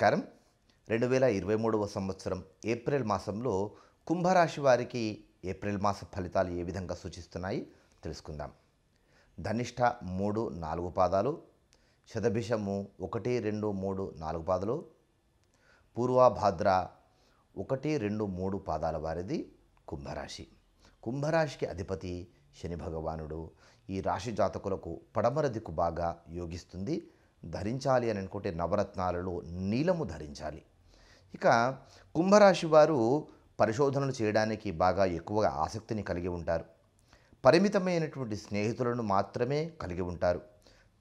నమస్కారం రెండు వేల ఇరవై మూడవ సంవత్సరం ఏప్రిల్ మాసంలో కుంభరాశి వారికి ఏప్రిల్ మాస ఫలితాలు ఏ విధంగా సూచిస్తున్నాయి తెలుసుకుందాం ధనిష్ట మూడు నాలుగు పాదాలు శతభిషము ఒకటి రెండు మూడు నాలుగు పాదాలు పూర్వభాద్ర ఒకటి రెండు మూడు పాదాల వారిది కుంభరాశి కుంభరాశికి అధిపతి శని భగవానుడు ఈ రాశి జాతకులకు పడమర దిక్కు బాగా యోగిస్తుంది ధరించాలి అని అనుకుంటే నవరత్నాలలో నీలము ధరించాలి ఇక కుంభరాశి వారు పరిశోధనలు చేయడానికి బాగా ఎక్కువగా ఆసక్తిని కలిగి ఉంటారు పరిమితమైనటువంటి స్నేహితులను మాత్రమే కలిగి ఉంటారు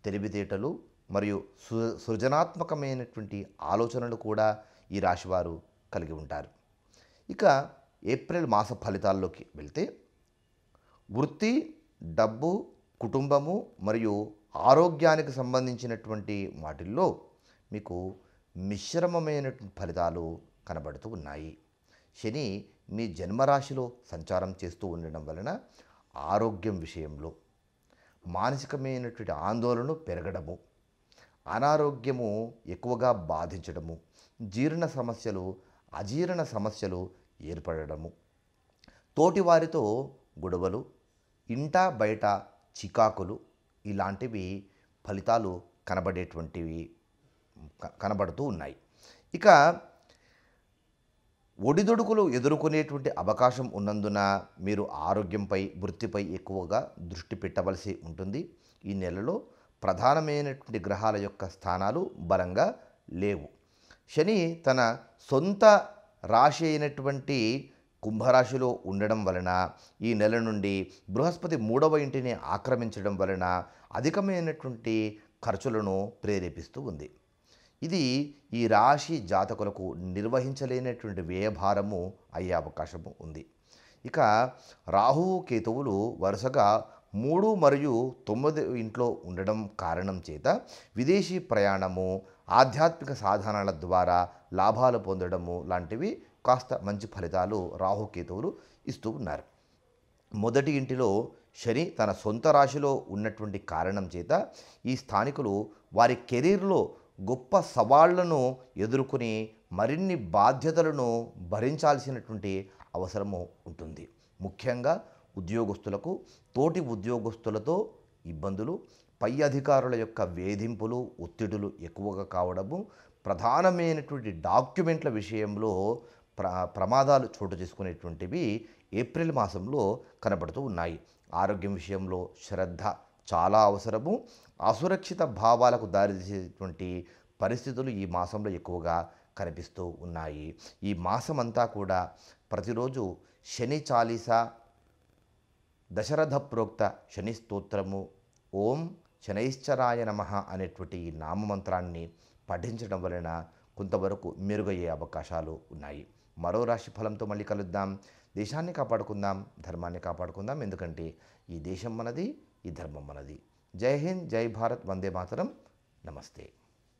తెలివితేటలు మరియు సు సృజనాత్మకమైనటువంటి ఆలోచనలు కూడా ఈ రాశివారు కలిగి ఉంటారు ఇక ఏప్రిల్ మాస ఫలితాల్లోకి వెళ్తే వృత్తి డబ్బు కుటుంబము మరియు ఆరోగ్యానికి సంబంధించినటువంటి వాటిల్లో మీకు మిశ్రమమైనటువంటి ఫలితాలు కనబడుతూ ఉన్నాయి శని మీ జన్మరాశిలో సంచారం చేస్తూ ఉండడం వలన ఆరోగ్యం విషయంలో మానసికమైనటువంటి ఆందోళన పెరగడము అనారోగ్యము ఎక్కువగా బాధించడము జీర్ణ సమస్యలు అజీర్ణ సమస్యలు ఏర్పడడము తోటివారితో గొడవలు ఇంటా బయట చికాకులు ఇలాంటివి ఫలితాలు కనబడేటువంటివి కనబడుతూ ఉన్నాయి ఇక ఒడిదుడుకులు ఎదుర్కొనేటువంటి అవకాశం ఉన్నందున మీరు ఆరోగ్యంపై వృత్తిపై ఎక్కువగా దృష్టి పెట్టవలసి ఉంటుంది ఈ నెలలో ప్రధానమైనటువంటి గ్రహాల యొక్క స్థానాలు బలంగా లేవు శని తన సొంత రాశి అయినటువంటి కుంభరాశిలో ఉండడం వలన ఈ నెల నుండి బృహస్పతి మూడవ ఇంటిని ఆక్రమించడం వలన అధికమైనటువంటి ఖర్చులను ప్రేరేపిస్తూ ఉంది ఇది ఈ రాశి జాతకులకు నిర్వహించలేనటువంటి వ్యయభారము అయ్యే అవకాశము ఉంది ఇక రాహువు కేతువులు వరుసగా మూడు మరియు తొమ్మిది ఇంట్లో ఉండడం కారణం చేత విదేశీ ప్రయాణము ఆధ్యాత్మిక సాధనాల ద్వారా లాభాలు పొందడము లాంటివి కాస్త మంచి ఫలితాలు రాహుకేతువులు ఇస్తూ ఉన్నారు మొదటి ఇంటిలో శని తన సొంత రాశిలో ఉన్నటువంటి కారణం చేత ఈ స్థానికులు వారి కెరీర్లో గొప్ప సవాళ్లను ఎదుర్కొని మరిన్ని బాధ్యతలను భరించాల్సినటువంటి అవసరము ఉంటుంది ముఖ్యంగా ఉద్యోగస్తులకు తోటి ఉద్యోగస్తులతో ఇబ్బందులు పై అధికారుల యొక్క వేధింపులు ఒత్తిడులు ఎక్కువగా కావడము ప్రధానమైనటువంటి డాక్యుమెంట్ల విషయంలో ప్ర ప్రమాదాలు చోటు చేసుకునేటువంటివి ఏప్రిల్ మాసంలో కనబడుతూ ఉన్నాయి ఆరోగ్యం విషయంలో శ్రద్ధ చాలా అవసరము అసురక్షిత భావాలకు దారితీసేటువంటి పరిస్థితులు ఈ మాసంలో ఎక్కువగా కనిపిస్తూ ఉన్నాయి ఈ మాసం అంతా కూడా ప్రతిరోజు శని చాలీస దశరథ ప్రోక్త శని స్తోత్రము ఓం శనైశ్చరాయ నమ అనేటువంటి ఈ నామమంత్రాన్ని పఠించడం వలన కొంతవరకు మెరుగయ్యే అవకాశాలు ఉన్నాయి మరో రాశి ఫలంతో మళ్ళీ కలుద్దాం దేశాన్ని కాపాడుకుందాం ధర్మాన్ని కాపాడుకుందాం ఎందుకంటే ఈ దేశం మనది ఈ ధర్మం మనది జై హింద్ జై భారత్ వందే మాతరం నమస్తే